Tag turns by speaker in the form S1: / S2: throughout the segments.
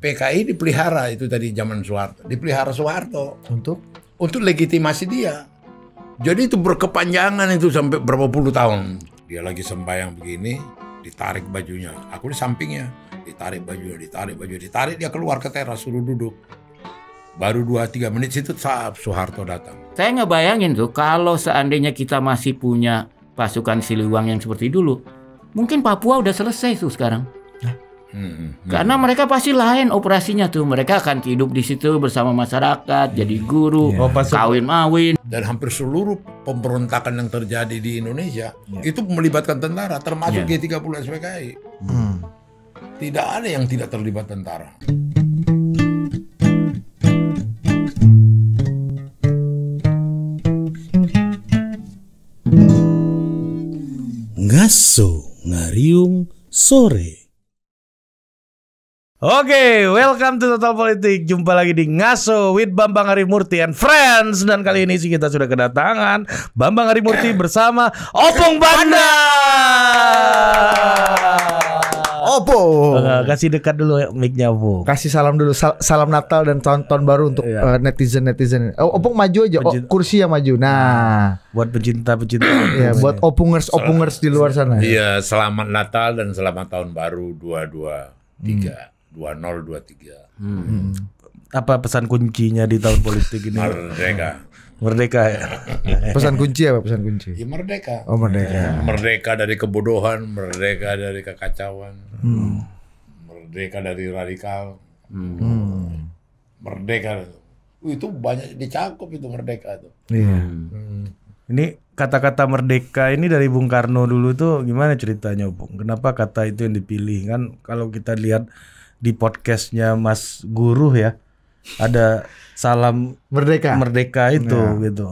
S1: PKI dipelihara itu tadi zaman Soeharto, dipelihara Soeharto untuk untuk legitimasi dia. Jadi itu berkepanjangan itu sampai berapa puluh tahun. Dia lagi sembahyang begini, ditarik bajunya. Aku di sampingnya, ditarik bajunya, ditarik bajunya, ditarik dia keluar ke teras suruh duduk. Baru 2-3 menit situ saat Soeharto
S2: datang. Saya ngebayangin tuh kalau seandainya kita masih punya pasukan Siliwang yang seperti dulu, mungkin Papua udah selesai tuh sekarang. Karena mereka pasti lain operasinya tuh, mereka akan hidup di situ bersama masyarakat, jadi guru, yeah. Oh, kawin mawin. Dan hampir seluruh pemberontakan yang terjadi di Indonesia yeah. itu melibatkan tentara,
S1: termasuk yeah. G30 SPKI. Hmm. Tidak ada yang tidak terlibat tentara.
S3: Ngaso ngariung sore. Oke, okay, welcome to Total Politik. Jumpa lagi di Ngaso with Bambang Arimurti and Friends. Dan kali ini sih kita sudah kedatangan Bambang Arimurti bersama Opung Banda. Opo. Eh, kasih dekat dulu ya, mic-nya Bu.
S4: Kasih salam dulu, Sal salam Natal dan tahun-tahun baru untuk iya. eh, netizen netizen netizen. Uh, opung maju aja, oh, kursi yang maju. Nah, nah buat pecinta pecinta. ya, iya, buat opungers opungers di luar sana.
S1: Iya, selamat Natal dan selamat tahun baru dua-dua tiga. Hmm. 2023.
S3: Hmm. Apa pesan kuncinya di tahun politik ini? Merdeka. Merdeka ya. pesan kunci apa pesan kunci? Ya merdeka. Oh merdeka. Ya,
S1: merdeka dari kebodohan, merdeka dari kekacauan. Hmm. Merdeka dari radikal.
S2: Hmm.
S1: Merdeka. Itu banyak dicakup itu merdeka itu. Iya. Hmm.
S3: Ini kata-kata merdeka ini dari Bung Karno dulu tuh gimana ceritanya, Bung? Kenapa kata itu yang dipilih kan kalau kita lihat di podcastnya Mas Guru ya ada salam merdeka merdeka itu ya. gitu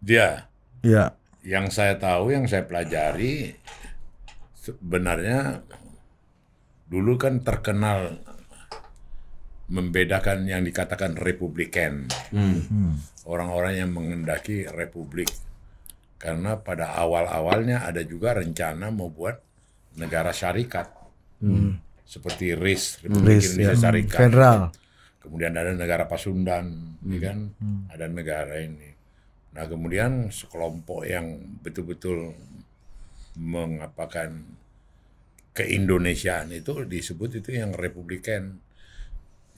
S3: dia ya
S1: yang saya tahu yang saya pelajari sebenarnya dulu kan terkenal membedakan yang dikatakan republikan hmm. orang-orang yang mengendaki republik karena pada awal-awalnya ada juga rencana mau buat negara syarikat Hmm. Seperti RIS, hmm. Republik RIS, Indonesia ya. Syarikat. Federal. Kemudian ada negara Pasundan, hmm. ya kan? Hmm. Ada negara ini. Nah, kemudian sekelompok yang betul-betul mengapakan keindonesiaan itu disebut itu yang republikan.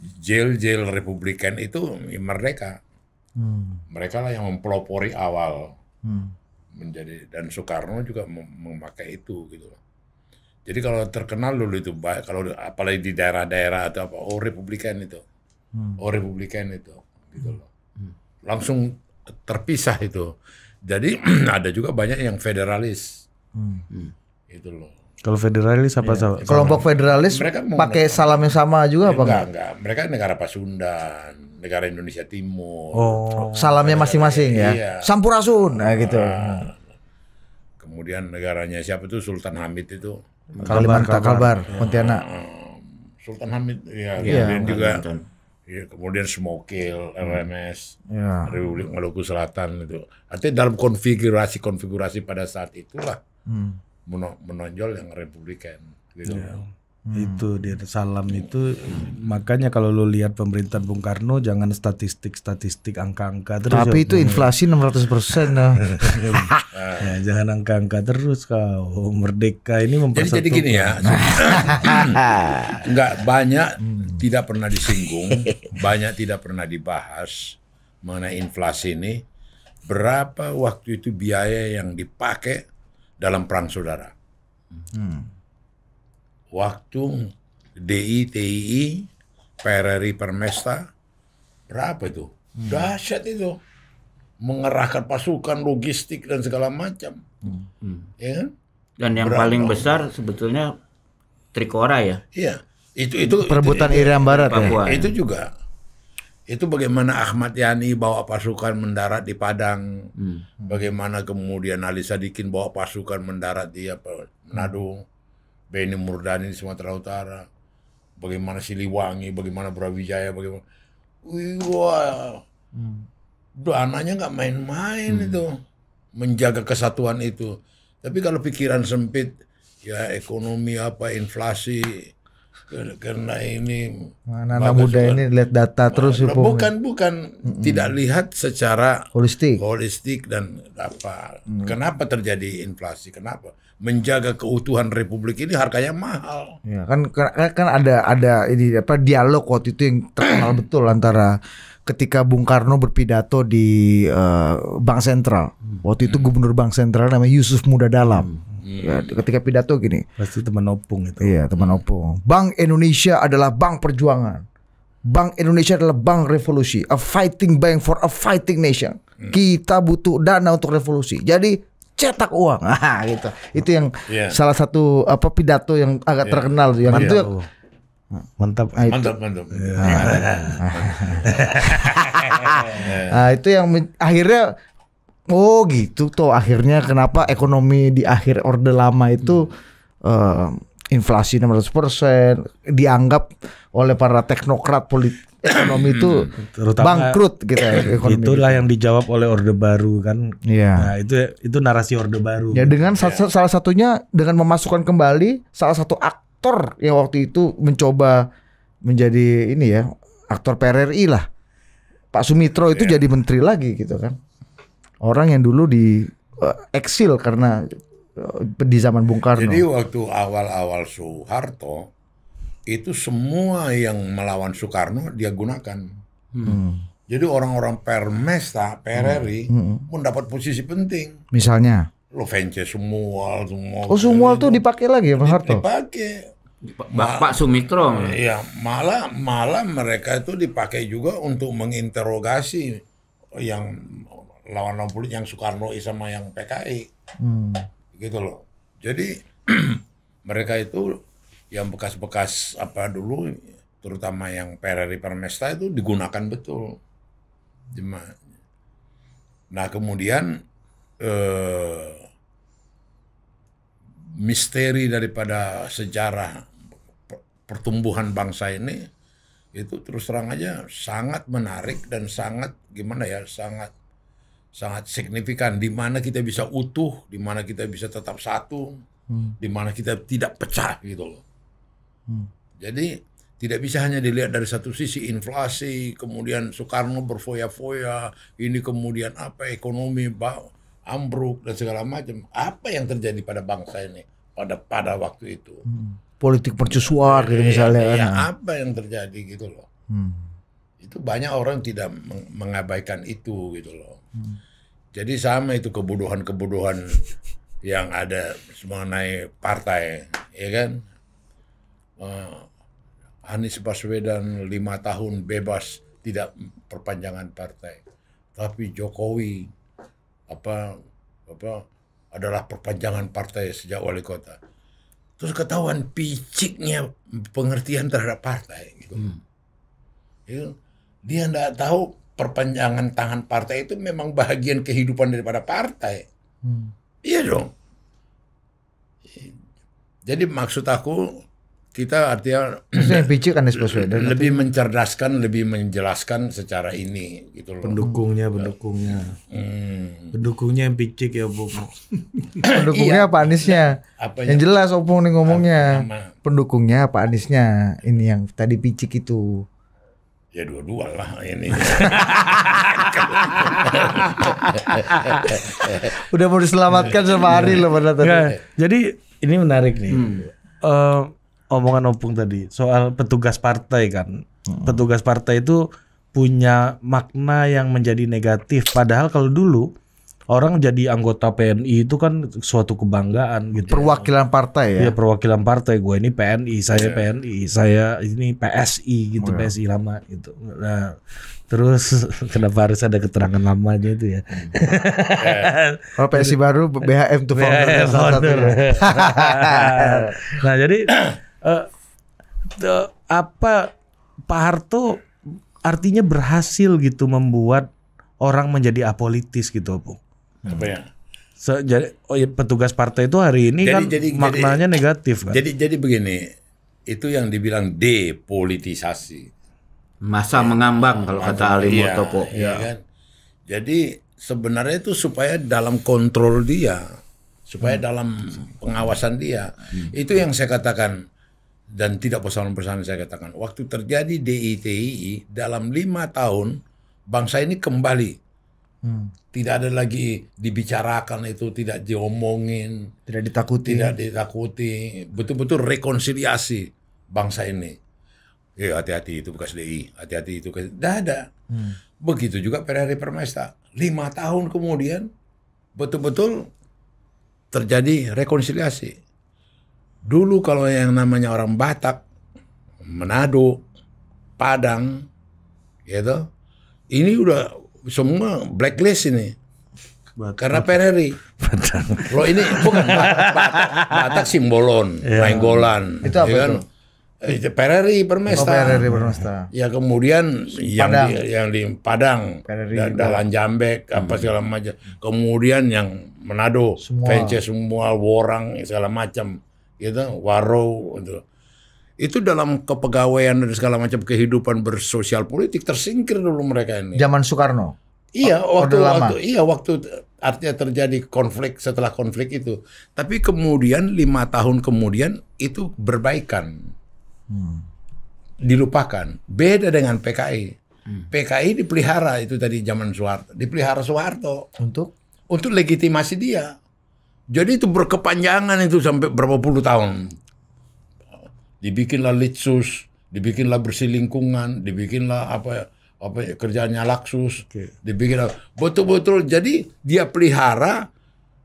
S1: Jail-jail republikan itu merdeka. Hmm. Mereka lah yang mempelopori awal. Hmm. Menjadi dan Soekarno juga memakai itu gitu jadi kalau terkenal dulu itu baik kalau apalagi di daerah-daerah atau apa oh Republikan itu. Hmm. Oh Republikan itu gitu hmm. loh. Hmm. Langsung terpisah itu. Jadi ada juga banyak yang federalis. Hmm. Itu loh.
S3: Kalau federalis apa ya, Kelompok
S4: federalis mereka pakai salam yang sama juga apa enggak? Enggak, mereka
S1: negara Pasundan, negara Indonesia Timur. Oh,
S4: salamnya masing-masing ya. Iya. Sampurasun, nah gitu. Ah.
S1: kemudian negaranya siapa tuh Sultan Hamid itu Kalbar, Kalimantan Kalbar, ya. Pontianak. Eh, Sultan Hamid ya, kemudian iya, juga ya, kemudian Smokil, hmm. RMS, ya. Republik Maluku Selatan itu. Artinya dalam konfigurasi-konfigurasi pada saat itulah hmm. menonjol yang republikan gitu. Ya.
S3: Hmm. Itu di salam itu makanya kalau lu lihat pemerintahan Bung Karno jangan statistik-statistik angka-angka terus. Tapi ya. itu inflasi 600% nah. ya, jangan angka-angka terus kau. Oh, merdeka ini mempersatukan. Jadi, jadi gini ya.
S1: Enggak hmm. banyak hmm. tidak pernah disinggung, banyak tidak pernah dibahas mengenai inflasi ini. Berapa waktu itu biaya yang dipakai dalam perang saudara? Hmm waktu DITII, TII, Pereri Permesta, berapa itu? Hmm. Dahsyat itu. Mengerahkan pasukan, logistik, dan segala macam.
S2: Hmm, hmm. Ya kan? Dan yang berapa? paling besar sebetulnya Trikora ya? Iya. Itu itu perebutan itu, Irian Barat ya? Papua. Ya? Itu juga.
S1: Itu bagaimana Ahmad Yani bawa pasukan mendarat di Padang, hmm. bagaimana kemudian Ali Sadikin bawa pasukan mendarat di apa, Manado. Hmm Beni Murdani di Sumatera Utara, bagaimana Siliwangi, bagaimana Brawijaya, bagaimana Wih, wah, hmm. nggak main-main hmm. itu menjaga kesatuan itu. Tapi kalau pikiran sempit, ya ekonomi apa, inflasi, karena ini nah, anak-anak muda juga. ini
S4: lihat data nah, terus nah, bukan bukan mm-hmm. tidak
S1: lihat secara holistik holistik dan apa mm. kenapa terjadi inflasi kenapa menjaga keutuhan republik ini harganya mahal. Ya, kan, kan kan
S4: ada ada ini apa dialog waktu itu yang terkenal betul antara ketika Bung Karno berpidato di uh, Bank Sentral. Hmm. Waktu itu hmm. gubernur Bank Sentral namanya Yusuf Muda Dalam. Hmm. Iya. Ya, ketika pidato gini. Pasti teman opung itu. Iya, teman hmm. opung. Bank Indonesia adalah bank perjuangan. Bank Indonesia adalah bank revolusi, a fighting bank for a fighting nation. Kita butuh dana untuk revolusi. Jadi cetak uang. ah gitu. Itu yang yeah. salah satu apa pidato yang agak yeah. terkenal tuh. Yang ah, itu mantap mantap itu. mantap mantap ya. nah, itu yang akhirnya oh gitu tuh akhirnya kenapa ekonomi di akhir orde lama itu hmm. uh, inflasi 600 persen dianggap oleh para teknokrat politik ekonomi itu hmm, hmm. Terutama bangkrut gitu ya, ekonomi itulah
S3: gitu. yang dijawab oleh orde baru kan yeah. nah itu itu narasi orde baru ya dengan
S4: ya. salah satunya dengan memasukkan kembali salah satu aktor yang waktu itu mencoba menjadi ini ya aktor PRRI lah Pak Sumitro itu yeah. jadi menteri lagi gitu kan orang yang dulu di uh, eksil karena di zaman Bung Karno. Jadi
S1: waktu awal-awal Soeharto itu semua yang melawan Soekarno dia gunakan. Hmm. Jadi orang-orang Permesta, Pereri hmm. hmm. pun dapat posisi penting. Misalnya? Lo Vence semua, semua. Oh
S4: semua tuh dipakai lagi ya Pak Harto?
S1: Dipakai. Bapak Sumitro. Iya, malah malah mereka itu dipakai juga untuk menginterogasi yang lawan lawan yang Soekarno sama yang PKI. Hmm gitu loh jadi mereka itu yang bekas-bekas apa dulu terutama yang Ferrari Permesta itu digunakan betul nah kemudian eh, misteri daripada sejarah pertumbuhan bangsa ini itu terus terang aja sangat menarik dan sangat gimana ya sangat sangat signifikan di mana kita bisa utuh, di mana kita bisa tetap satu, hmm. di mana kita tidak pecah gitu loh. Hmm. Jadi tidak bisa hanya dilihat dari satu sisi inflasi, kemudian Soekarno berfoya-foya, ini kemudian apa ekonomi ambruk dan segala macam. Apa yang terjadi pada bangsa ini pada pada waktu itu?
S3: Hmm.
S4: Politik percusuar gitu misalnya. Iya, ya, ya,
S1: apa yang terjadi gitu loh. Hmm itu banyak orang tidak mengabaikan itu gitu loh. Hmm. Jadi sama itu kebodohan-kebodohan yang ada mengenai partai, ya kan? Uh, Anies Baswedan lima tahun bebas tidak perpanjangan partai, tapi Jokowi apa apa adalah perpanjangan partai sejak wali kota. Terus ketahuan piciknya pengertian terhadap partai gitu. Hmm. Ya kan? Dia tidak tahu perpanjangan tangan partai itu memang bagian kehidupan daripada partai. Hmm. Iya dong. Jadi maksud aku kita artinya kan,
S4: lebih, kan,
S3: lebih
S1: mencerdaskan, lebih menjelaskan secara ini gitu loh. Pendukungnya,
S3: pendukungnya. Hmm. Pendukungnya yang picik ya, Bu. pendukungnya
S4: iya, apa Aniesnya? Apanya? Yang jelas Opung nih ngomongnya. Apa, pendukungnya apa Aniesnya? Ini yang tadi picik itu. Ya
S1: dua-dua lah ini.
S4: Udah mau
S3: diselamatkan sama Ari loh pada tadi. jadi ini menarik nih. Hmm. Uh, omongan Opung tadi soal petugas partai kan. Hmm. Petugas partai itu punya makna yang menjadi negatif. Padahal kalau dulu orang jadi anggota PNI itu kan suatu kebanggaan gitu. Ya. Perwakilan partai ya. Iya, perwakilan partai. Gue ini PNI, saya yeah. PNI, saya ini PSI gitu, oh, iya. PSI lama gitu. Nah, terus kenapa harus ada keterangan lamanya itu ya?
S4: Yeah. Kalau PSI baru BHM tuh founder.
S3: BHM nah, jadi eh uh, apa Pak Harto artinya berhasil gitu membuat orang menjadi apolitis gitu, Bung. Apa ya? So, jadi oh ya, petugas partai itu hari ini jadi, kan jadi, maknanya jadi, negatif kan. Jadi
S1: jadi begini, itu yang dibilang depolitisasi. Masa ya. mengambang kalau masa, kata Ali iya, Murtopo. Iya, ya. kan? Jadi sebenarnya itu supaya dalam kontrol dia, supaya hmm. dalam pengawasan dia. Hmm. Itu yang saya katakan dan tidak persoalan-persoalan saya katakan. Waktu terjadi DITI dalam lima tahun bangsa ini kembali Hmm. Tidak ada lagi dibicarakan itu, tidak diomongin, tidak ditakuti, tidak ditakuti, betul-betul rekonsiliasi bangsa ini. Ya hati-hati itu bekas DI, hati-hati itu bekas ada Hmm. Begitu juga hari Permesta. Lima tahun kemudian betul-betul terjadi rekonsiliasi. Dulu kalau yang namanya orang Batak, Manado, Padang, gitu, ini udah semua blacklist ini. Batak. Karena Ferrari. Lo ini bukan Batak, Batak simbolon, yeah. Nainggolan. Itu apa ya kan? Eh, itu? Pereri Permesta. Oh, Pereri Permesta. Ya kemudian yang di, yang di Padang, Pereri da, Dalan Jambek hmm. apa segala hmm. macam. Kemudian yang Manado, Vence semua, Worang segala macam. Gitu, Waro gitu itu dalam kepegawaian dan segala macam kehidupan bersosial politik tersingkir dulu mereka ini.
S4: Zaman Soekarno.
S1: Iya, waktu, waktu iya waktu artinya terjadi konflik setelah konflik itu. Tapi kemudian lima tahun kemudian itu berbaikan. Hmm. Dilupakan. Beda dengan PKI. Hmm. PKI dipelihara itu tadi zaman Soeharto, dipelihara Soeharto untuk untuk legitimasi dia. Jadi itu berkepanjangan itu sampai berapa puluh tahun dibikinlah litsus, dibikinlah bersih lingkungan, dibikinlah apa apa kerjanya laksus, okay. dibikin betul-betul jadi dia pelihara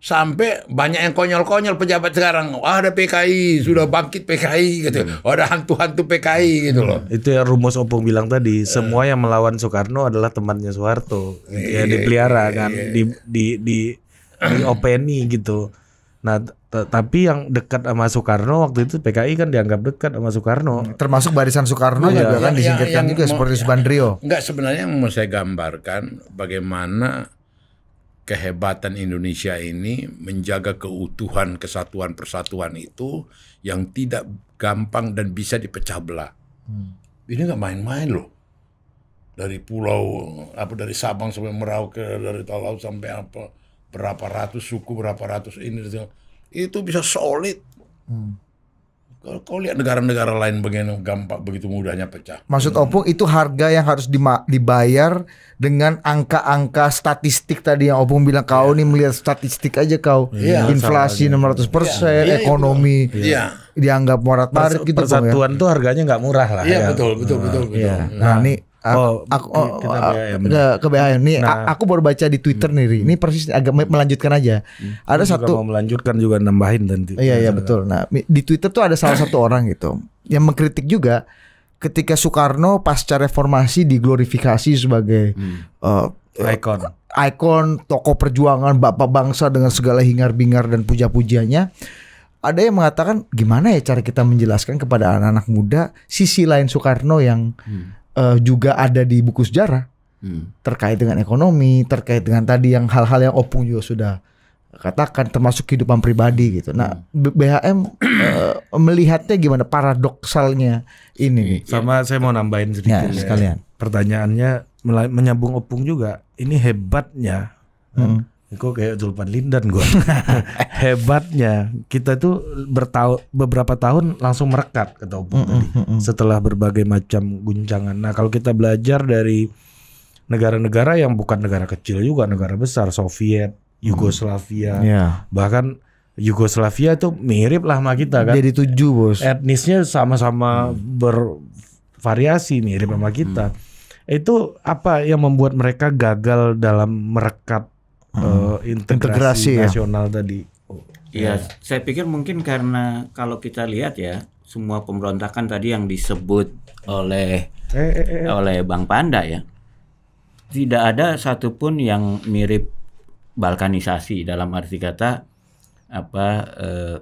S1: sampai banyak yang konyol-konyol pejabat sekarang oh, ada PKI hmm. sudah bangkit PKI gitu oh, ada hantu-hantu PKI
S3: gitu loh hmm. itu yang rumus opung bilang tadi eh. semua yang melawan Soekarno adalah temannya Soeharto ya dipelihara iya, kan iya. di di di, di openi gitu nah tapi yang dekat sama Soekarno waktu itu PKI kan dianggap dekat sama Soekarno. Hmm. Termasuk barisan Soekarno ya, juga kan ya, disingkirkan yang, juga mau, seperti Subandrio. Ya,
S1: enggak sebenarnya yang mau saya gambarkan bagaimana kehebatan Indonesia ini menjaga keutuhan kesatuan persatuan itu yang tidak gampang dan bisa dipecah belah. Hmm. Ini nggak main-main loh. Dari pulau apa dari Sabang sampai Merauke, dari Talau sampai apa berapa ratus suku, berapa ratus ini. Segala itu bisa solid. Hmm. Kalau kau lihat negara-negara lain begini gampang begitu mudahnya pecah.
S4: Maksud hmm. Opung itu harga yang harus dibayar dengan angka-angka statistik tadi yang Opung bilang kau yeah. nih melihat statistik aja kau. Yeah. Inflasi enam 600 persen, iya, iya, ekonomi yeah. dianggap murah tarik gitu. Ya. Persatuan
S3: ya. tuh harganya nggak murah lah. Iya ya. betul betul nah, betul betul. Yeah.
S1: Nah,
S4: nah ini Oh, aku oh, oh kita ya, oh, BHM. Ke, ke BHM. Ya. Nih, nah, aku baru baca di Twitter nih, Ini persis agak melanjutkan aja. Hmm. Ada juga satu mau melanjutkan juga nambahin nanti. Iya, iya nah, betul. Nah, di Twitter tuh ada salah satu orang gitu yang mengkritik juga ketika Soekarno pasca reformasi diglorifikasi sebagai hmm. uh, ikon ikon tokoh perjuangan bapak bangsa dengan segala hingar-bingar dan puja-pujiannya ada yang mengatakan gimana ya cara kita menjelaskan kepada anak-anak muda sisi lain Soekarno yang hmm uh, juga ada di buku sejarah hmm. terkait dengan ekonomi, terkait dengan tadi yang hal-hal yang Opung juga sudah katakan termasuk kehidupan pribadi gitu. Nah, BHM uh, eh, melihatnya gimana paradoksalnya ini?
S3: Iya. Sama saya mau nambahin sedikit ya, ya. sekalian. Ya. Pertanyaannya menyambung Opung juga. Ini hebatnya hmm. Kok kayak Zulpan Lindan gue. Hebatnya kita itu bertau beberapa tahun langsung merekat ke mm -mm, tadi setelah berbagai macam guncangan. Nah kalau kita belajar dari negara-negara yang bukan negara kecil juga negara besar Soviet, Yugoslavia, yeah. bahkan Yugoslavia itu mirip lah sama kita kan. Jadi tujuh bos. Etnisnya sama-sama mm. bervariasi mirip sama kita. Mm. Itu apa yang membuat mereka gagal dalam merekat uh, integrasi, integrasi ya. nasional ya. tadi. Oh,
S2: ya, ya, saya pikir mungkin karena kalau kita lihat ya semua pemberontakan tadi yang disebut oleh eh, eh, eh, eh. oleh Bang Panda ya, tidak ada satupun yang mirip Balkanisasi dalam arti kata apa eh,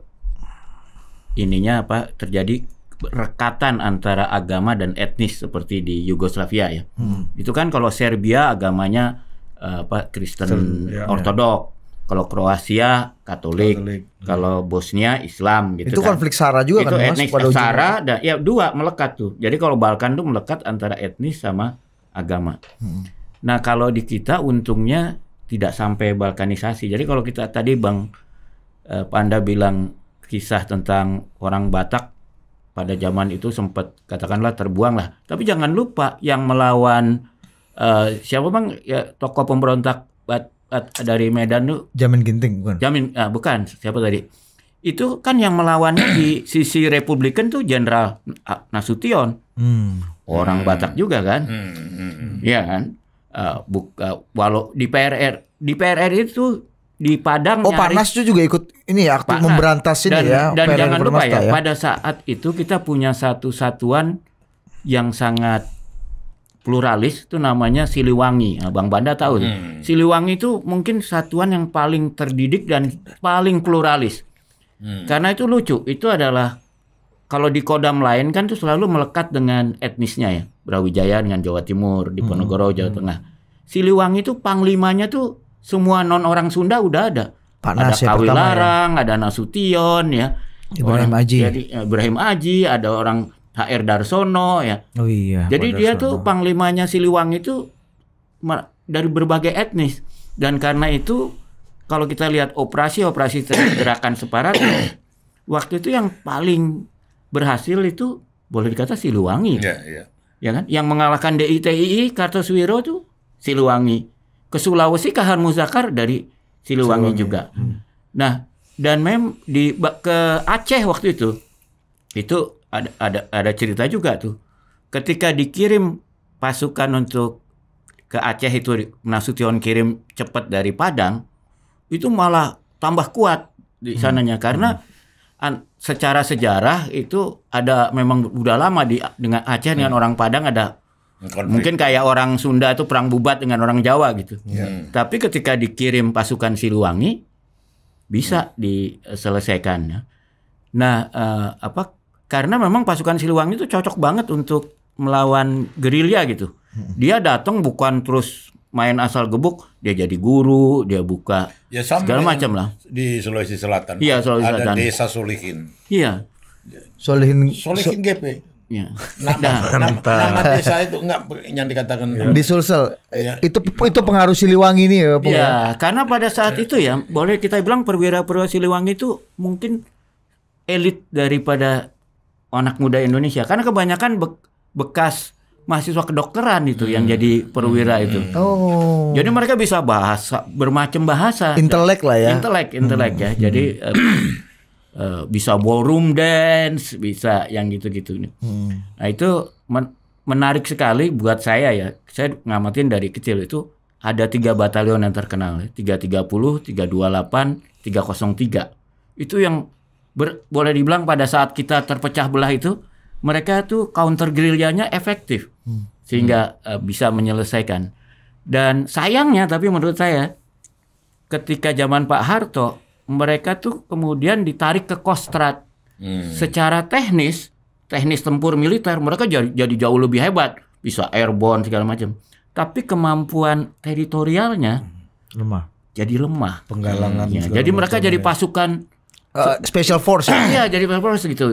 S2: ininya apa terjadi rekatan antara agama dan etnis seperti di Yugoslavia ya. Hmm. Itu kan kalau Serbia agamanya Eh, apa Kristen ya, Ortodok. Ya. Kalau Kroasia Katolik, Katolik. Ya. kalau Bosnia Islam gitu. Itu kan. konflik sara juga itu kan etnis mas, sara dan ya dua melekat tuh. Jadi kalau Balkan tuh melekat antara etnis sama agama. Hmm. Nah kalau di kita untungnya tidak sampai balkanisasi. Jadi kalau kita tadi Bang eh, Panda bilang kisah tentang orang Batak pada zaman itu sempat katakanlah terbuang lah. Tapi jangan lupa yang melawan uh, siapa bang ya tokoh pemberontak bat, bat, dari Medan tuh Jamin Ginting bukan Jamin ah, bukan siapa tadi itu kan yang melawannya di sisi Republikan tuh Jenderal Nasution
S4: hmm.
S2: orang hmm. Batak juga kan hmm. ya kan uh, ah, buka uh, walau di PRR di PRR itu di Padang Oh nyari, Parnas juga
S4: ikut ini ya aktif memberantas ini dan, ya dan PRR jangan lupa ya, ya pada
S2: saat itu kita punya satu satuan yang sangat pluralis itu namanya Siliwangi. Nah, Bang Banda tahu. Hmm. Siliwangi itu mungkin satuan yang paling terdidik dan paling pluralis. Hmm. Karena itu lucu, itu adalah kalau di Kodam lain kan itu selalu melekat dengan etnisnya ya. Brawijaya dengan Jawa Timur, di hmm. Jawa hmm. Tengah. Siliwangi itu panglimanya tuh semua non orang Sunda udah ada. Pak ada Nasir Kawilarang, ya. ada Nasution ya. Ibrahim Aji. Jadi eh, Ibrahim Aji, ada orang HR Darsono ya.
S4: Oh iya. Jadi dia tuh
S2: panglimanya Siliwangi itu dari berbagai etnis dan karena itu kalau kita lihat operasi-operasi gerakan separat waktu itu yang paling berhasil itu boleh dikata Siliwangi. Iya, iya. Ya kan? Yang mengalahkan DITII Kartosuwiro tuh Siliwangi. Ke Sulawesi Kahar Muzakar dari Siliwangi, Siliwangi. juga. Hmm. Nah, dan mem di ke Aceh waktu itu itu ada ada ada cerita juga tuh. Ketika dikirim pasukan untuk ke Aceh itu Nasution kirim cepat dari Padang itu malah tambah kuat di hmm. sananya hmm. karena hmm. An, secara sejarah itu ada memang udah lama di dengan Aceh hmm. dengan orang Padang ada Konflik. mungkin kayak orang Sunda itu perang bubat dengan orang Jawa gitu. Ya. Hmm. Tapi ketika dikirim pasukan Siliwangi bisa hmm. diselesaikan. Nah, uh, apa karena memang pasukan Siliwangi itu cocok banget untuk melawan gerilya gitu. Hmm. Dia datang bukan terus main asal gebuk, dia jadi guru, dia buka ya, segala macam lah.
S1: Di Sulawesi Selatan. Iya, Sulawesi Selatan. Ada desa Solihin. Iya.
S4: Solihin Solihin
S1: GP. Ya. Nama, nah. nama,
S4: nama desa
S2: itu enggak yang dikatakan ya. di Sulsel. Ya.
S4: Itu itu pengaruh Siliwangi ini ya, iya, ya,
S2: karena pada saat itu ya, boleh kita bilang perwira-perwira Siliwangi itu mungkin elit daripada anak muda Indonesia karena kebanyakan be bekas mahasiswa kedokteran itu hmm. yang jadi perwira hmm. itu. Oh. Jadi mereka bisa bahasa bermacam bahasa. Intelek lah ya. Intelek, intelek ya. hmm. ya. Jadi hmm. uh, bisa ballroom dance, bisa yang gitu-gitu nih. Hmm. Nah itu men menarik sekali buat saya ya. Saya ngamatin dari kecil itu ada tiga batalion yang terkenal, 330, 328, 303. Itu yang ber, boleh dibilang pada saat kita terpecah belah itu mereka tuh counter gerilyanya efektif hmm. sehingga hmm. Uh, bisa menyelesaikan. Dan sayangnya tapi menurut saya ketika zaman Pak Harto mereka tuh kemudian ditarik ke Kostrad. Hmm. Secara teknis, teknis tempur militer mereka jadi, jadi jauh lebih hebat, bisa airborne segala macam. Tapi kemampuan teritorialnya hmm. lemah. Jadi lemah. Penggalangan. Hmm, Jadi mereka jadi ya. pasukan uh, special force. Ya? Iya, jadi special force gitu.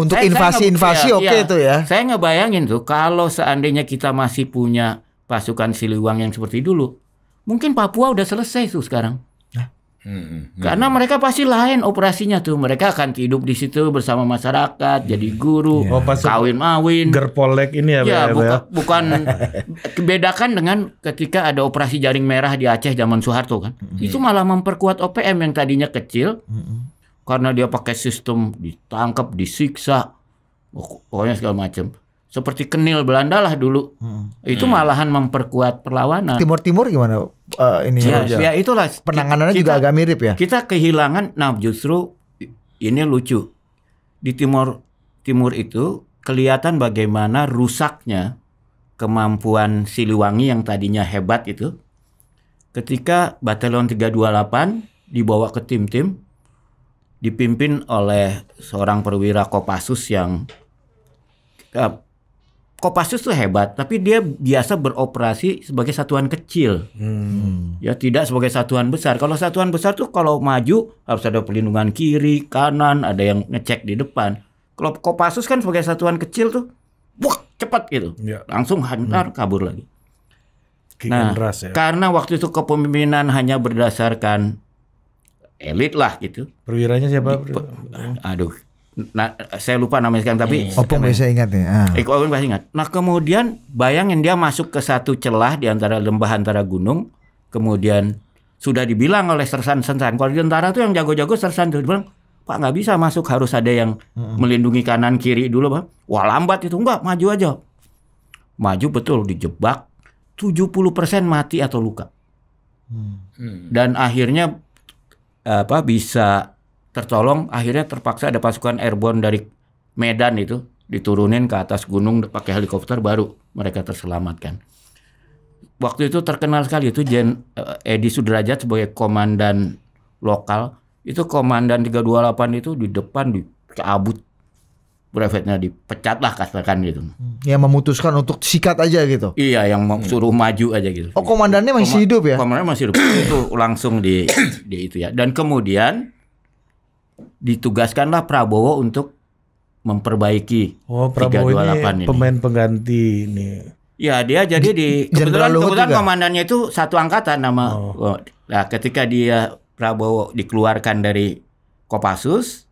S2: Untuk invasi-invasi iya, oke okay ya. itu ya. Saya ngebayangin tuh kalau seandainya kita masih punya pasukan Siliwang yang seperti dulu, mungkin Papua udah selesai tuh sekarang. Hmm, hmm, Karena hmm. mereka pasti lain operasinya tuh. Mereka akan hidup di situ bersama masyarakat, jadi guru, yeah. oh, kawin mawin. Gerpolek ini ya. Iya, ya, ya, buka, bukan bedakan dengan ketika ada operasi jaring merah di Aceh zaman Soeharto kan. Itu malah memperkuat OPM yang tadinya kecil karena dia pakai sistem ditangkap, disiksa, pokoknya segala macam. Seperti kenil Belanda lah dulu, hmm. itu hmm. malahan memperkuat perlawanan.
S4: Timur-timur gimana
S2: uh, ini? Ya, ya itulah penanganannya kita, juga agak mirip ya. Kita kehilangan, nah justru ini lucu di Timur Timur itu kelihatan bagaimana rusaknya kemampuan Siliwangi yang tadinya hebat itu ketika Batalion 328 dibawa ke tim-tim dipimpin oleh seorang perwira Kopassus yang uh, Kopassus tuh hebat, tapi dia biasa beroperasi sebagai satuan kecil,
S3: hmm.
S2: ya tidak sebagai satuan besar. Kalau satuan besar tuh kalau maju harus ada pelindungan kiri, kanan, ada yang ngecek di depan. Kalau Kopassus kan sebagai satuan kecil tuh, wah cepat gitu, ya. langsung hantar hmm. kabur lagi. nah, ya. karena waktu itu kepemimpinan hanya berdasarkan elit lah gitu. Perwiranya siapa? Di, per, oh. aduh, nah, saya lupa namanya sekarang tapi eh, Opung bisa ingat ya. Ah. Eh, Opung pasti ingat. Nah kemudian bayangin dia masuk ke satu celah di antara lembah antara gunung, kemudian sudah dibilang oleh sersan-sersan. Kalau di tentara tuh yang jago-jago sersan tuh bilang, Pak nggak bisa masuk harus ada yang melindungi kanan kiri dulu Pak. Wah lambat itu enggak maju aja. Maju betul dijebak 70% mati atau luka. Hmm. Dan akhirnya apa bisa tertolong akhirnya terpaksa ada pasukan airborne dari Medan itu diturunin ke atas gunung pakai helikopter baru mereka terselamatkan. Waktu itu terkenal sekali itu Jen eh, Edi Sudrajat sebagai komandan lokal itu komandan 328 itu di depan di dicabut Brevetnya dipecatlah dipecat lah katakan gitu. Hmm.
S4: Yang memutuskan untuk sikat aja gitu.
S2: Iya, yang mau suruh maju aja gitu. Oh, komandannya masih Koma hidup ya? Komandannya masih hidup. itu langsung di di itu ya. Dan kemudian ditugaskanlah Prabowo untuk memperbaiki oh, Prabowo 328 ini, ini. pemain pengganti ini. Ya, dia jadi di kebetulan kebetulan komandannya itu satu angkatan nama. Oh. oh. Nah, ketika dia Prabowo dikeluarkan dari Kopassus,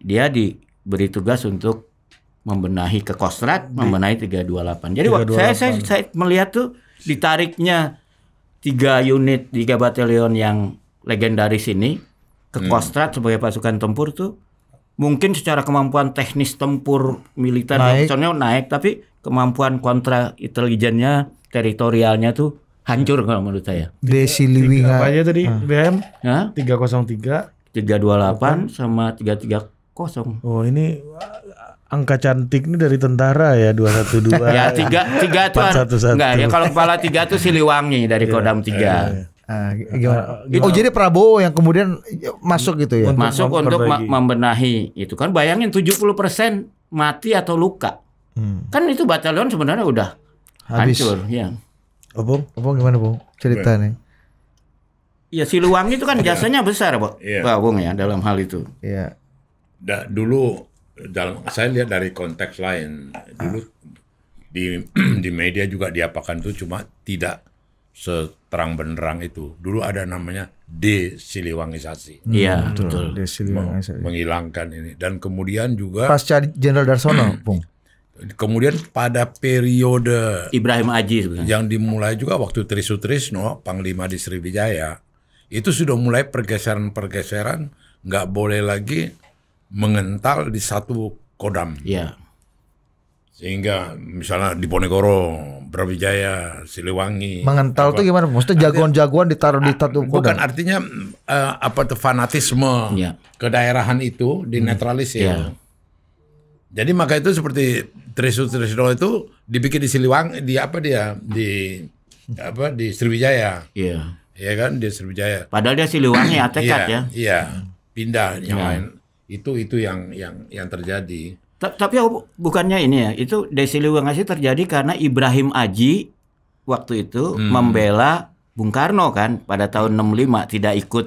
S2: dia di beri tugas untuk membenahi ke Kostrat, membenahi 328. Jadi 328. Waktu saya, saya saya melihat tuh ditariknya tiga unit, tiga batalion yang legendaris ini ke hmm. Kostrat Kostrad sebagai pasukan tempur tuh mungkin secara kemampuan teknis tempur militer naik. naik tapi kemampuan kontra intelijennya teritorialnya tuh hancur kalau menurut saya. Desi Liwinga. Apa aja tadi? Ah. BM? tiga 303, 328 sama 33 kosong.
S3: Oh ini uh, angka cantik ini dari tentara ya 212. ya tiga tiga tuh enggak ya kalau
S2: kepala tiga itu Siliwangi dari iya, Kodam iya, tiga. Yeah, iya.
S4: Uh, gimana? gimana? Oh jadi Prabowo yang kemudian masuk gitu ya? Untuk masuk
S2: untuk membenahi itu kan bayangin 70% mati atau luka. Hmm. Kan itu batalion sebenarnya udah Habis. hancur ya. Obong, Obong gimana Bung? Cerita nih. Ya siluwangi itu kan jasanya besar, Pak. Yeah. Bung ya dalam hal itu. Iya
S1: da, dulu dalam saya lihat dari konteks lain dulu ah. di di media juga diapakan itu cuma tidak seterang benderang itu. Dulu ada namanya desiliwangisasi. Iya, hmm, betul. Desiliwangisasi. Menghilangkan ini dan kemudian juga pasca
S4: Jenderal Darsono, Bung.
S1: Kemudian pada periode Ibrahim Aji sebenarnya. yang dimulai juga waktu Trisutrisno, Panglima di Sriwijaya, itu sudah mulai pergeseran-pergeseran, nggak boleh lagi mengental di satu kodam. Iya. Sehingga misalnya di Ponegoro, Brawijaya, Siliwangi. Mengental itu gimana?
S4: Maksudnya jagoan-jagoan ditaruh di satu kodam. Bukan
S1: artinya uh, apa tuh fanatisme ya. kedaerahan itu dinetralisir. Ya. Iya. Jadi maka itu seperti Trisut Trisno itu dibikin di Siliwangi, di apa dia? Di apa di Sriwijaya. Iya.
S2: Iya kan di Sriwijaya. Padahal dia Siliwangi tekad iya, ya. Iya.
S1: Pindah yang ya. lain
S2: itu itu yang yang yang terjadi. Tapi bukannya ini ya, itu desiliwangasi terjadi karena Ibrahim Aji waktu itu hmm. membela Bung Karno kan pada tahun 65 tidak ikut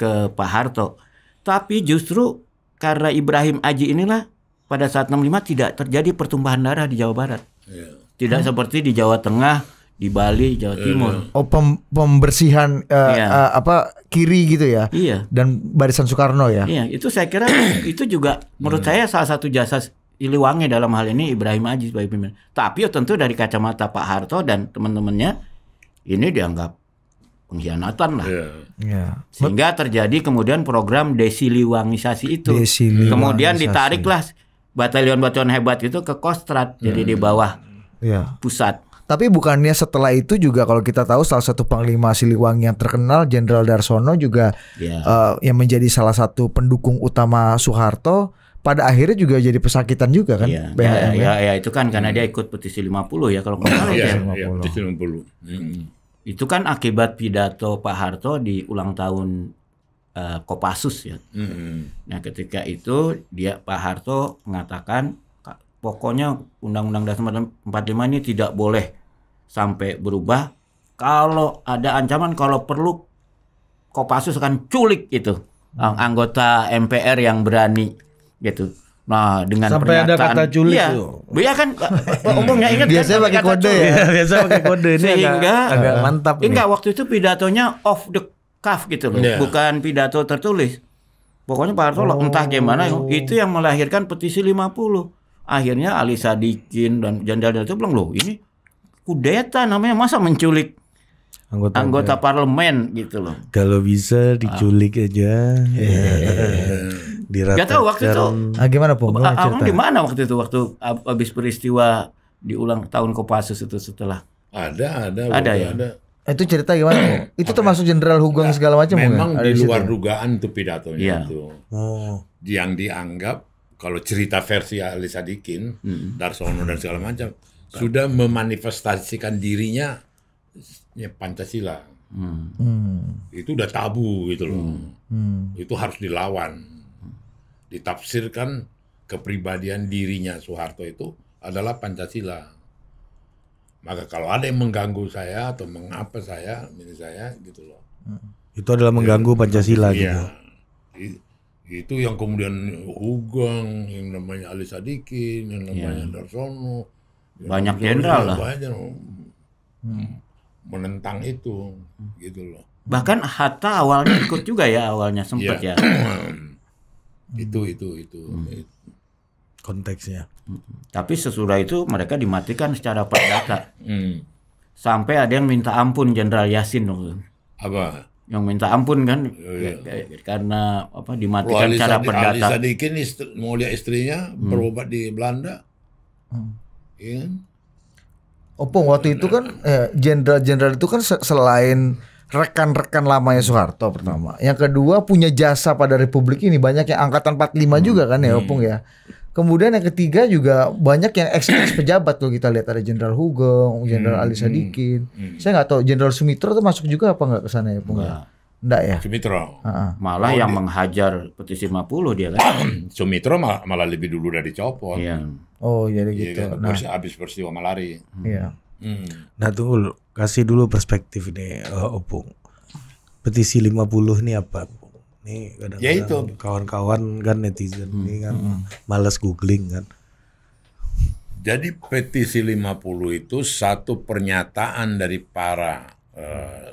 S2: ke Pak Harto. Tapi justru karena Ibrahim Aji inilah pada saat 65 tidak terjadi pertumbuhan darah di Jawa Barat. Yeah. Tidak hmm. seperti di Jawa Tengah di Bali Jawa iya, Timur. Iya.
S4: Oh pem pembersihan uh, iya. uh, apa kiri gitu ya? Iya. Dan barisan Soekarno ya?
S2: Iya itu saya kira itu juga menurut iya. saya salah satu jasa Siliwangi dalam hal ini Ibrahim Aziz sebagai pimpinan. Tapi ya tentu dari kacamata Pak Harto dan teman-temannya ini dianggap pengkhianatan lah. Yeah. Yeah. Sehingga terjadi kemudian program desiliwangisasi itu. Desiliwangisasi. Kemudian ditariklah batalion-batalion hebat itu ke Kostrad yeah. jadi di bawah yeah. pusat.
S4: Tapi bukannya setelah itu juga kalau kita tahu salah satu panglima Siliwangi yang terkenal Jenderal Darsono juga yeah. Iya. uh, yang menjadi salah satu pendukung utama Soeharto pada akhirnya juga jadi pesakitan juga kan yeah. BHM ya ya? ya,
S2: ya, itu kan karena dia ikut petisi 50 ya kalau nggak salah ya, petisi 50 iya, hmm. itu kan akibat pidato Pak Harto di ulang tahun uh, Kopassus ya
S1: hmm.
S2: nah ketika itu dia Pak Harto mengatakan pokoknya Undang-Undang Dasar 45 ini tidak boleh sampai berubah. Kalau ada ancaman, kalau perlu Kopassus akan culik itu hmm. anggota MPR yang berani gitu. Nah, dengan sampai pernyataan, ada kata culik iya, tuh. Iya kan omongnya ingat kan biasa pakai kode ya. biasa pakai kode ini sehingga agak, mantap. Enggak waktu itu pidatonya off the cuff gitu loh, yeah. bukan pidato tertulis. Pokoknya Pak Harto oh. entah gimana itu yang melahirkan petisi 50 akhirnya Ali Sadikin dan jenderal itu bilang loh ini kudeta namanya masa menculik anggota, anggota parlemen gitu loh.
S3: Kalau bisa ah. diculik ah. aja. Yeah. yeah. Gak tahu waktu itu.
S2: Ah, gimana pun? Ah, Abang di mana waktu itu? Waktu habis peristiwa diulang tahun Kopassus itu setelah. Ada, ada. Ada ya. Ada.
S4: Eh, itu cerita gimana? itu termasuk Jenderal Hugong segala macam. Memang ya? di luar
S1: dugaan itu pidatonya ya. itu. Oh. Yang dianggap kalau cerita versi Ali Sadikin, hmm. Darsono dan segala macam hmm. sudah memanifestasikan dirinya ya, Pancasila. Hmm. hmm. Itu udah tabu gitu loh. Hmm. Hmm. Itu harus dilawan. Ditafsirkan kepribadian dirinya Soeharto itu adalah Pancasila. Maka kalau ada yang mengganggu saya atau mengapa saya, ini saya gitu loh.
S3: Hmm. Itu adalah mengganggu Pancasila ya, gitu.
S1: Iya itu yang kemudian Hugang, yang namanya Ali Sadikin, yang iya. namanya yeah. Darsono, banyak jenderal lah. Banyak menentang itu, gitu loh.
S2: Bahkan Hatta awalnya ikut juga ya, awalnya sempat yeah. ya. itu itu itu. Hmm. Konteksnya. Tapi sesudah itu mereka dimatikan secara perdata. hmm. Sampai ada yang minta ampun Jenderal Yasin Apa? yang minta ampun kan ya, ya. karena apa dimatikan Loh, cara perdata. Ali
S1: Sadikin istri, mau lihat istrinya hmm. berobat di Belanda. Hmm. Ya. Kan?
S4: Opung waktu itu kan nah. eh, jenderal-jenderal eh, itu kan selain rekan-rekan lamanya Soeharto pertama. Hmm. Yang kedua punya jasa pada republik ini banyak yang angkatan 45 hmm. juga kan ya Opung hmm. ya. Kemudian yang ketiga juga banyak yang ex ex pejabat kalau kita lihat ada Jenderal Hugo, Jenderal hmm, Ali Sadikin. Hmm, hmm. Saya nggak tahu Jenderal Sumitro itu masuk juga apa nggak ke sana ya, Bung? Enggak. enggak ya? Sumitro. Uh-uh. Malah oh,
S2: yang dia. menghajar petisi 50 dia kan. Sumitro malah, malah lebih dulu dari copot. Iya.
S4: Oh, jadi
S3: iya, gitu. Ya, kan? nah.
S1: habis peristiwa malari.
S3: Hmm. Iya. Hmm. Nah, tunggu kasih dulu perspektif nih, eh, uh, Opung. Petisi 50 ini apa? nih ya kadang-kadang ya itu. kawan-kawan kan netizen hmm. ini kan hmm. malas googling kan
S1: jadi petisi 50 itu satu pernyataan dari para tokoh eh,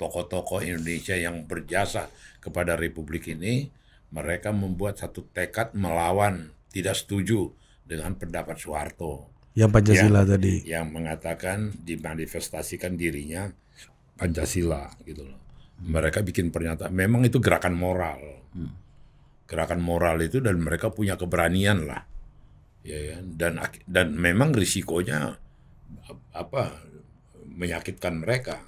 S1: tokoh-tokoh Indonesia yang berjasa kepada republik ini mereka membuat satu tekad melawan tidak setuju dengan pendapat Soeharto
S3: yang Pancasila yang, tadi
S1: yang mengatakan dimanifestasikan dirinya Pancasila gitu loh mereka bikin pernyataan. Memang itu gerakan moral. Hmm. Gerakan moral itu dan mereka punya keberanian lah. Ya, ya. Dan dan memang risikonya apa menyakitkan mereka.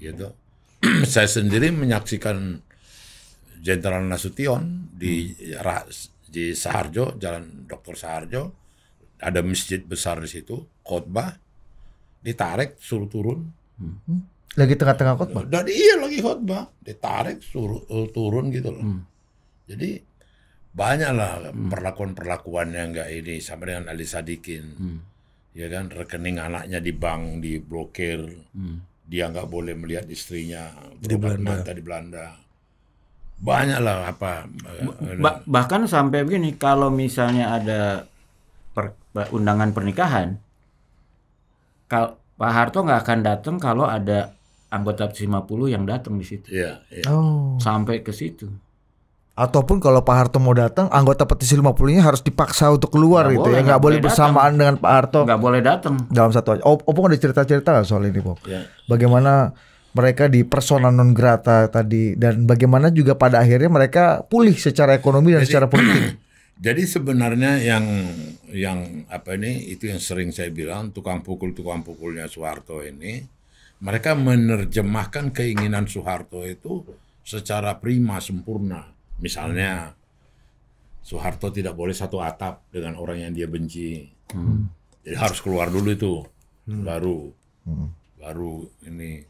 S1: Gitu. Saya sendiri menyaksikan Jenderal Nasution di hmm. di Saharjo, Jalan Dr. Saharjo. Ada masjid besar di situ, khotbah ditarik suruh turun. Hmm. Lagi tengah-tengah khotbah. Dan iya lagi khotbah, ditarik suruh eh, turun gitu loh. Hmm. Jadi banyaklah perlakuan-perlakuan yang enggak ini sama dengan Ali Sadikin. Hmm. Ya kan rekening anaknya di bank diblokir. Hmm. Dia nggak boleh melihat istrinya di Belanda. Mata di Belanda. Banyaklah apa eh, eh, ba
S2: bahkan sampai begini kalau misalnya ada per undangan pernikahan Kal Pak Harto nggak akan datang kalau ada anggota 50 yang datang di situ. Iya, iya. oh. Sampai ke situ.
S4: Ataupun kalau Pak Harto mau datang, anggota petisi 50-nya harus dipaksa untuk keluar gak gitu ya. boleh, ya. Nggak, boleh bersamaan
S2: datang. dengan Pak Harto. Nggak boleh datang.
S4: Dalam satu Opo Opung ada cerita-cerita soal ini, Pak. Ya. Bagaimana mereka di persona non grata tadi dan bagaimana juga pada akhirnya mereka pulih secara ekonomi dan jadi, secara politik.
S1: jadi sebenarnya yang yang apa ini itu yang sering saya bilang tukang pukul tukang pukulnya Soeharto ini mereka menerjemahkan keinginan Soeharto itu secara prima, sempurna. Misalnya, Soeharto tidak boleh satu atap dengan orang yang dia benci. Hmm. Jadi harus keluar dulu itu, hmm. baru, hmm. baru ini.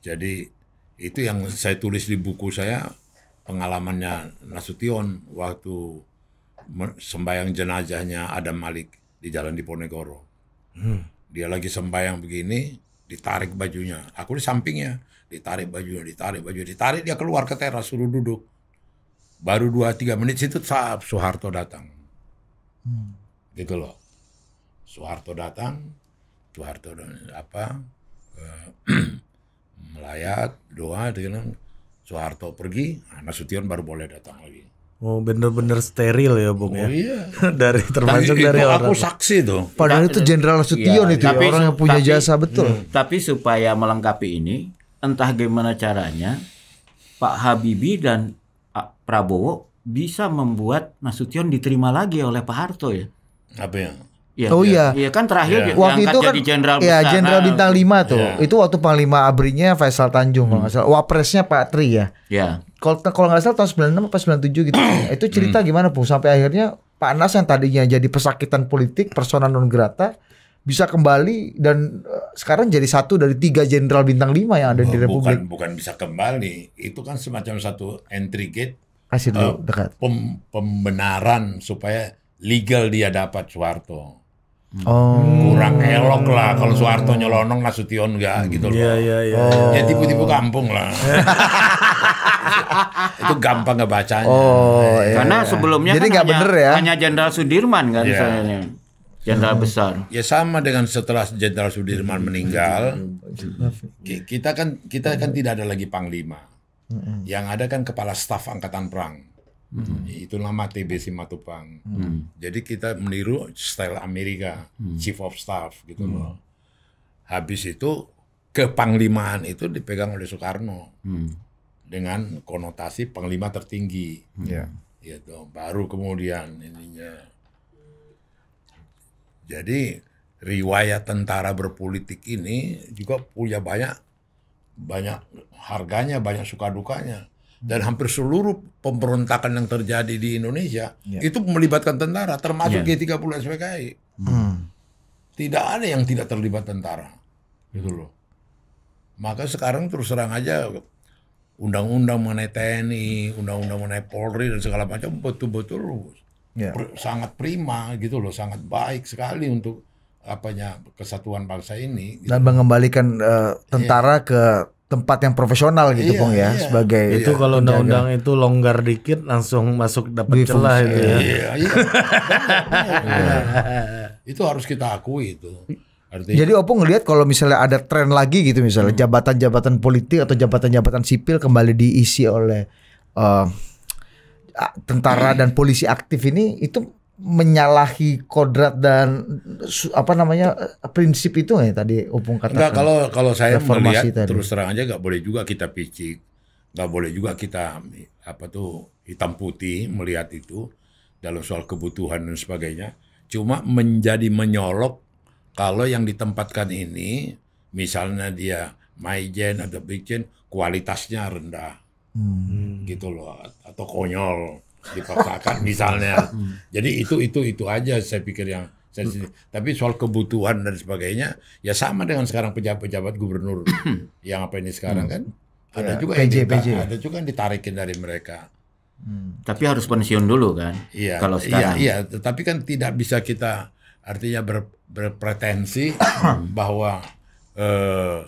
S1: Jadi itu yang saya tulis di buku saya pengalamannya Nasution waktu sembayang jenazahnya Adam Malik di Jalan Diponegoro. Hmm. Dia lagi sembayang begini, ditarik bajunya. Aku di sampingnya, ditarik bajunya, ditarik bajunya, ditarik dia keluar ke teras suruh duduk. Baru dua tiga menit situ saat Soeharto datang. Hmm. Gitu loh. Soeharto datang, Soeharto apa eh, melayat doa dengan Soeharto pergi, nah Nasution baru boleh datang lagi.
S3: Oh bener-bener steril ya Bung ya? oh, ya. dari termasuk dari itu orang. Aku saksi
S2: tuh. Padahal nah, itu iya, Jenderal
S4: Sution iya, itu ya, tapi, orang yang punya tapi, jasa betul. Hmm.
S2: Tapi supaya melengkapi ini, entah gimana caranya Pak Habibie dan Pak Prabowo bisa membuat Nasution diterima lagi oleh Pak Harto ya. Apa yang? Ya, iya, oh iya. iya. Iya kan terakhir ya. waktu itu kan jenderal ya jenderal nah. bintang 5 tuh. Ya.
S4: Itu waktu panglima abrinya Faisal Tanjung hmm. Wapresnya Pak Tri ya. Iya kalau kalau nggak salah tahun 96 atau 97 gitu. itu cerita hmm. gimana Bung sampai akhirnya Pak Anas yang tadinya jadi pesakitan politik, persona non grata bisa kembali dan eh, sekarang jadi satu dari tiga jenderal bintang lima yang ada oh, di Republik. Bukan
S1: bukan bisa kembali, itu kan semacam satu entry gate. Kasih dulu uh, dekat. Pem, pembenaran supaya legal dia dapat Soeharto. Hmm. Oh. Kurang elok lah kalau Soeharto nyelonong Nasution enggak hmm. gitu loh. Iya iya iya. Oh. Ya tipu-tipu kampung lah. itu gampang ngebacanya.
S2: Oh, iya, Karena sebelumnya Jadi kan gak hanya, bener ya. Hanya
S1: Jenderal Sudirman kan yeah. misalnya. Jenderal hmm. besar. Ya sama dengan setelah Jenderal Sudirman meninggal, kita kan kita kan tidak ada lagi panglima. Hmm. Yang ada kan kepala staf angkatan perang. Hmm. Itu nama TB Simatupang. Hmm. Jadi kita meniru style Amerika, hmm. chief of staff gitu hmm. loh. Habis itu kepanglimaan itu dipegang oleh Soekarno. Hmm dengan konotasi panglima tertinggi. Hmm. Ya. Gitu. Baru kemudian ininya. Jadi riwayat tentara berpolitik ini juga punya banyak banyak harganya, banyak suka dukanya. Hmm. Dan hampir seluruh pemberontakan yang terjadi di Indonesia yeah. itu melibatkan tentara, termasuk yeah. G30 SPKI. Hmm. Tidak ada yang tidak terlibat tentara. Gitu loh. Maka sekarang terus serang aja undang-undang mengenai TNI, undang-undang mengenai Polri dan segala macam betul-betul yeah. pr sangat prima gitu loh, sangat baik sekali untuk apanya kesatuan bangsa ini
S4: gitu. dan mengembalikan uh, tentara yeah. ke tempat yang profesional gitu iya, Bung ya iya. sebagai itu iya, kalau undang-undang
S1: itu
S3: longgar dikit
S4: langsung masuk dapat celah itu ya. Iya, iya.
S1: itu harus kita akui itu. Artinya, Jadi opung
S4: ngelihat kalau misalnya ada tren lagi gitu misalnya hmm. jabatan-jabatan hmm. politik atau jabatan-jabatan sipil kembali diisi oleh uh, tentara hmm. dan polisi aktif ini itu menyalahi kodrat dan apa namanya prinsip itu ya tadi Opung katakan? Enggak, kalau kalau saya melihat tadi. terus
S1: terang aja nggak boleh juga kita picik, nggak boleh juga kita apa tuh hitam putih melihat itu dalam soal kebutuhan dan sebagainya. Cuma menjadi menyolok kalau yang ditempatkan ini, misalnya dia Maijen atau bikin kualitasnya rendah. Hmm. Gitu loh, atau konyol dipaksakan misalnya. Hmm. Jadi itu itu itu aja saya pikir yang saya sini. Tapi soal kebutuhan dan sebagainya ya sama dengan sekarang pejabat-pejabat gubernur yang apa ini sekarang hmm. kan. Ya, ada ya, juga PJ, PJ. ada juga yang ditarikin dari mereka.
S2: Hmm. Tapi harus pensiun dulu kan? Iya. Kalau iya, sekarang. Iya,
S1: iya, tapi kan tidak bisa kita artinya ber, berpretensi bahwa eh,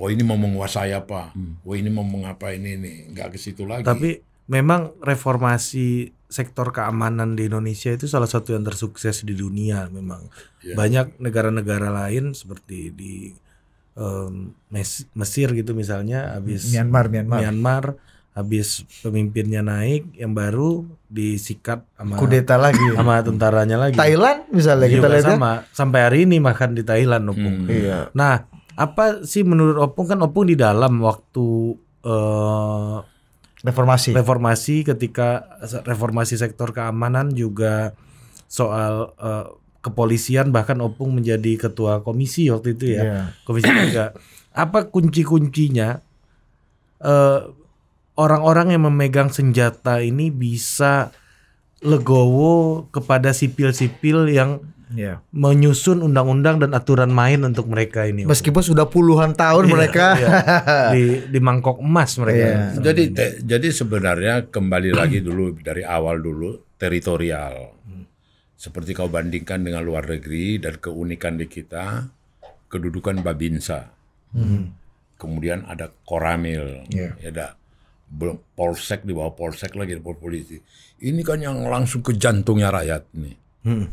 S1: oh ini mau menguasai apa, hmm. oh ini mau mengapa ini ini, nggak ke situ lagi. Tapi
S3: memang reformasi sektor keamanan di Indonesia itu salah satu yang tersukses di dunia memang. Yeah. Banyak negara-negara lain seperti di um, Mesir gitu misalnya habis Myanmar Myanmar, Myanmar habis pemimpinnya naik yang baru disikat sama kudeta lagi sama tentaranya lagi Thailand misalnya iya, kita lihat ya. sama sampai hari ini makan di Thailand opung hmm. iya. nah apa sih menurut opung kan opung di dalam waktu uh, reformasi reformasi ketika reformasi sektor keamanan juga soal uh, kepolisian bahkan opung menjadi ketua komisi waktu itu ya yeah. komisi juga apa kunci kuncinya uh, eh, orang-orang yang memegang senjata ini bisa legowo kepada sipil-sipil yang yeah. menyusun undang-undang dan aturan main untuk mereka ini. Meskipun sudah puluhan tahun yeah, mereka yeah. di di mangkok emas mereka. Yeah. Jadi te,
S1: jadi sebenarnya kembali lagi dulu dari awal dulu teritorial. Seperti kau bandingkan dengan luar negeri dan keunikan di kita kedudukan babinsa. Mm -hmm. Kemudian ada koramil, yeah. ada ya, polsek di bawah polsek lagi di bawah polisi. Ini kan yang langsung ke jantungnya rakyat nih. Hmm.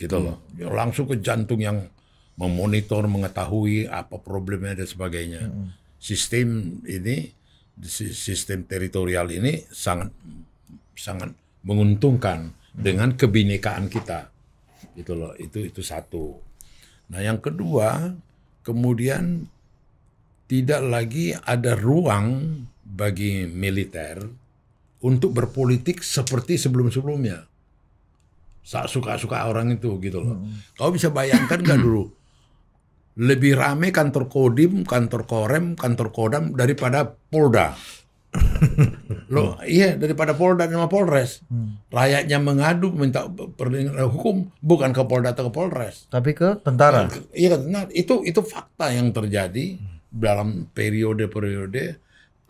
S1: Gitu hmm. loh. Ya, langsung ke jantung yang memonitor, mengetahui apa problemnya dan sebagainya. Hmm. Sistem ini sistem teritorial ini sangat sangat menguntungkan hmm. dengan kebinekaan kita. Gitu loh. Itu itu satu. Nah, yang kedua, kemudian tidak lagi ada ruang bagi militer untuk berpolitik seperti sebelum-sebelumnya. Saat suka-suka orang itu gitu loh. Hmm. Kau bisa bayangkan gak dulu? Lebih rame kantor Kodim, kantor Korem, kantor Kodam daripada Polda. Lo iya daripada Polda sama Polres. Hmm. Rakyatnya mengadu minta perlindungan hukum bukan ke Polda atau ke Polres, tapi ke tentara. Iya, nah, itu itu fakta yang terjadi dalam periode-periode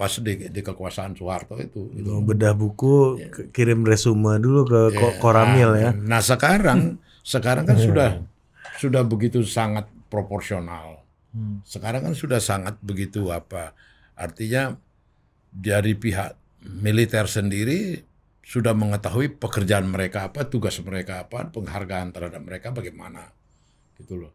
S1: pas di, di kekuasaan Soeharto itu. Gitu.
S3: Bedah buku, ya. kirim resume dulu ke ya, Koramil nah, ya.
S1: Nah sekarang, sekarang kan hmm. sudah sudah begitu sangat proporsional. Hmm. Sekarang kan sudah sangat begitu apa? Artinya dari pihak militer sendiri sudah mengetahui pekerjaan mereka apa, tugas mereka apa, penghargaan terhadap mereka bagaimana, gitu loh.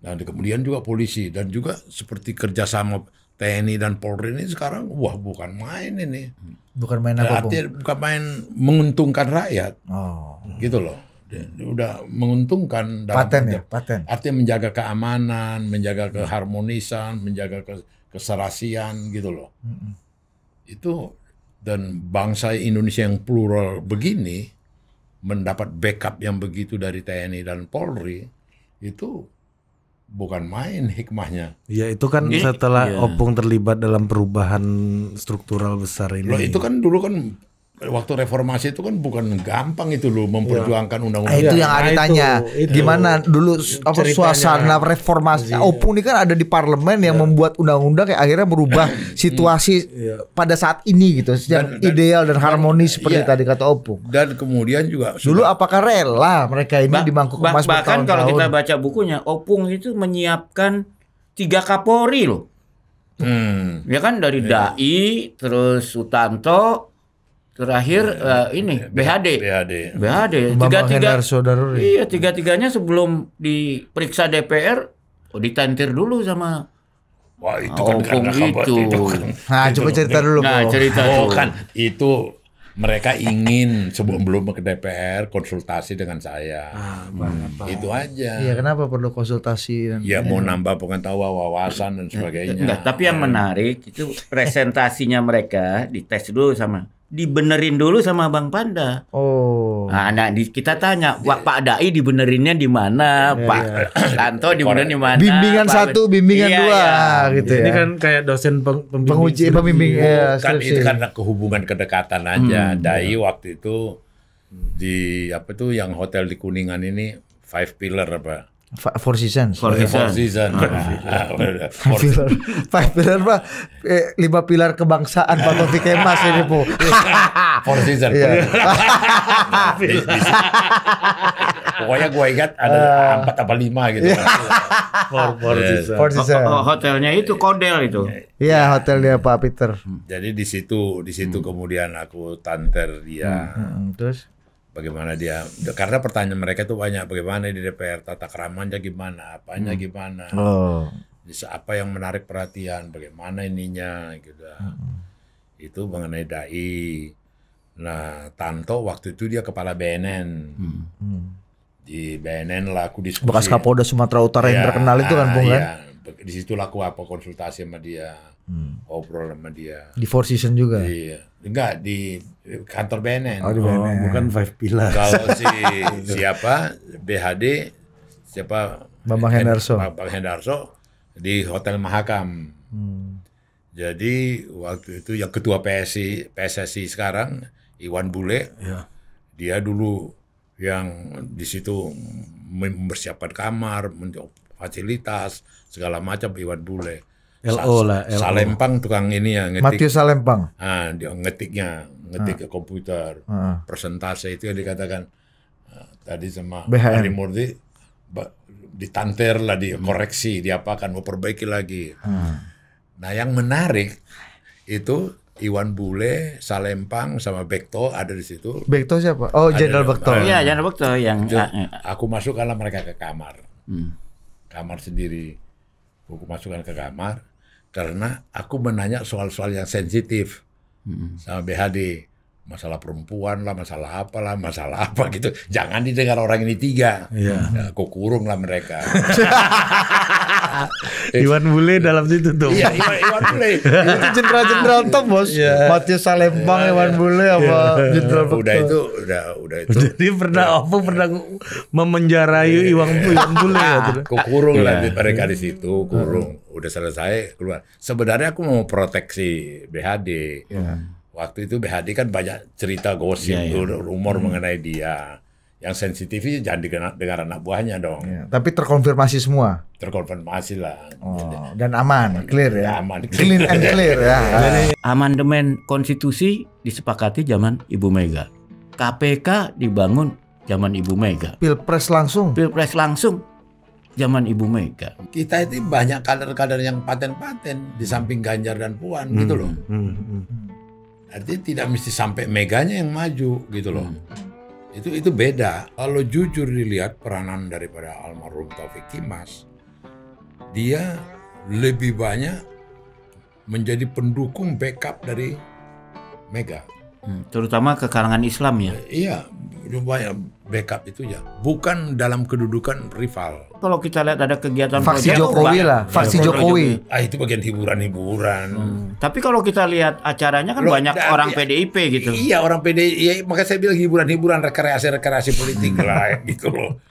S1: Nah kemudian juga polisi dan juga seperti kerjasama TNI dan Polri ini sekarang wah bukan main ini. Bukan main apa? Artinya bukan main menguntungkan rakyat. Oh. Gitu loh. Udah menguntungkan dalam paten ya, paten. Artinya menjaga keamanan, menjaga keharmonisan, menjaga keserasian gitu loh. Mm -hmm. Itu dan bangsa Indonesia yang plural begini mendapat backup yang begitu dari TNI dan Polri itu bukan main hikmahnya. Ya itu kan Ini, setelah iya. Opung
S3: terlibat dalam perubahan struktural besar ini. Loh, itu
S1: kan dulu kan waktu reformasi itu kan bukan gampang itu loh memperjuangkan iya. undang-undang. Ya. Itu yang Ari iya, tanya. Itu, itu. Gimana
S3: dulu
S4: apa Ceritanya, suasana reformasi Ya. Opung oh, ini kan ada di parlemen yang iya. membuat undang-undang kayak akhirnya berubah hmm. situasi ya. pada saat ini gitu yang dan, ideal dan, harmonis dan, seperti ya. tadi kata Opung. Dan kemudian juga dulu apakah rela mereka ini ba di mangkuk emas bah, Bahkan kalau kita
S2: baca bukunya Opung itu menyiapkan tiga Kapolri loh. Hmm. Ya kan dari ya. Dai terus Sutanto Terakhir ya, uh, ini ya, BHD. BHD. BHD. Tiga tiga. Iya tiga iya, tiganya sebelum diperiksa DPR, oh ditantir dulu sama Wah itu oh, kan karena itu. itu kan. nah, itu coba kan cerita dulu. Nah, cerita oh, dulu. Oh, kan itu mereka ingin
S1: sebelum belum ke DPR konsultasi dengan saya. Ah, hmm. Itu aja. Iya,
S4: kenapa perlu konsultasi dan Ya, mau
S2: nambah pengetahuan, wawasan dan eh, eh, sebagainya. Enggak, tapi yang nah. menarik itu presentasinya mereka dites dulu sama dibenerin dulu sama Bang Panda. Oh. Nah, nah di, kita tanya, Pak, Pak Dai dibenerinnya di mana? Ya, Pak yeah. Tanto dibenerin di mana? Bimbingan satu, bimbingan iya, dua, ya. gitu Ini ya. Ini kan kayak dosen
S4: peng,
S3: pembimbing. Penguji, pembimbing. Ya, kan itu karena
S1: kehubungan kedekatan aja. Hmm, Dai ya. waktu itu di apa tuh yang hotel di Kuningan ini Five Pillar apa?
S4: Four Seasons. Four iya, Seasons. Four season. five pillar eh, lima pilar kebangsaan Pak Taufik Kemas ini bu.
S1: Four Seasons. Iya. Pokoknya gue ingat ada ah. empat apa lima gitu. Four, four season. Four Seasons. Oh, oh, hotelnya itu Kodel itu. Iya, iya
S4: hotelnya Pak Peter.
S1: Jadi di situ di situ hmm. kemudian aku tanter dia.
S4: Hmm,
S3: hmm, terus?
S1: bagaimana dia karena pertanyaan mereka itu banyak bagaimana di DPR tata keramanya gimana apanya hmm. gimana oh. apa yang menarik perhatian bagaimana ininya gitu hmm. itu mengenai dai nah Tanto waktu itu dia kepala BNN hmm. Hmm. di BNN laku diskusi bekas Kapolda Sumatera Utara ya, yang iya, terkenal itu kan bung ya, kan di situ laku apa konsultasi sama dia hmm. obrol sama dia di Four Season juga iya Enggak di kantor BNN. Oh, di BNN. Oh, bukan Five pillars Kalau si siapa BHD siapa Bambang Hendarso. Bambang Hendarso di Hotel Mahakam. Hmm. Jadi waktu itu yang ketua pssi PSSI sekarang Iwan Bule. Ya. Dia dulu yang di situ mempersiapkan kamar, fasilitas segala macam Iwan Bule.
S4: LO lah. LO. Salempang
S1: tukang ini ya ngetik. Matius Salempang. Ah, dia ngetiknya, ngetik ah. ke komputer. Ah. Persentase itu yang dikatakan ah, tadi sama BHM. Ari Murdi ditanter lah, dikoreksi, diapakan, mau perbaiki lagi. Ah. Nah, yang menarik itu Iwan Bule, Salempang, sama Bekto ada di situ.
S4: Bekto siapa? Oh, Jenderal Bekto. Iya, iya,
S1: Jenderal Bekto yang. Ah, iya. Aku masuk masukkanlah mereka ke kamar, hmm. kamar sendiri. Aku masukkan ke kamar karena aku menanya soal-soal yang sensitif hmm. sama BHD masalah perempuan lah, masalah apa lah masalah apa gitu. Jangan didengar orang ini tiga. Iya. Nah, ya, kurung lah mereka.
S3: Iwan Bule dalam situ tuh. Iya, Iwan, Iwan Bule. itu jenderal-jenderal iya. top, Bos. Yeah. Matius Salembang, yeah, Iwan yeah. Bule apa iya. yeah. jenderal Udah itu, udah udah itu. Jadi pernah iya. apa yeah. pernah memenjarai yeah. Iwan, Iwan Bule ya. Gitu.
S1: kurung yeah. lah mereka di situ, kurung. Hmm. Udah selesai keluar. Sebenarnya aku mau proteksi BHD. Yeah Waktu itu BHD kan banyak cerita gosip, yeah, yeah. rumor hmm. mengenai dia. Yang sensitif jangan dikenal dengar anak buahnya dong. Yeah.
S4: Tapi terkonfirmasi semua.
S1: Terkonfirmasi lah.
S4: Oh, dan aman, clear ya. Iya, aman, clear. clean and clear ya. Iya.
S2: Amandemen konstitusi disepakati zaman Ibu Mega. KPK dibangun zaman Ibu Mega.
S1: Pilpres langsung. Pilpres
S2: langsung zaman Ibu Mega.
S1: Kita itu banyak kader-kader yang paten-paten di samping Ganjar dan Puan gitu hmm. gitu loh.
S2: Hmm. Hmm. hmm.
S1: Artinya tidak mesti sampai meganya yang maju gitu loh. Hmm. Itu itu beda. Kalau jujur dilihat peranan daripada almarhum Taufik Kimas, dia lebih banyak menjadi pendukung backup dari Mega. Hmm, terutama ke kalangan Islam ya. Iya, coba ya backup itu ya. Bukan dalam kedudukan rival.
S2: Kalau kita lihat ada kegiatan faksi Jokowi lah, faksi Jokowi.
S1: Jokowi. Ah itu bagian hiburan-hiburan. Hmm.
S2: Tapi kalau kita lihat acaranya kan Loh, banyak da, orang iya, PDIP gitu. Iya, orang PDIP. Ya, makanya saya bilang hiburan-hiburan rekreasi-rekreasi politik lah gitu loh.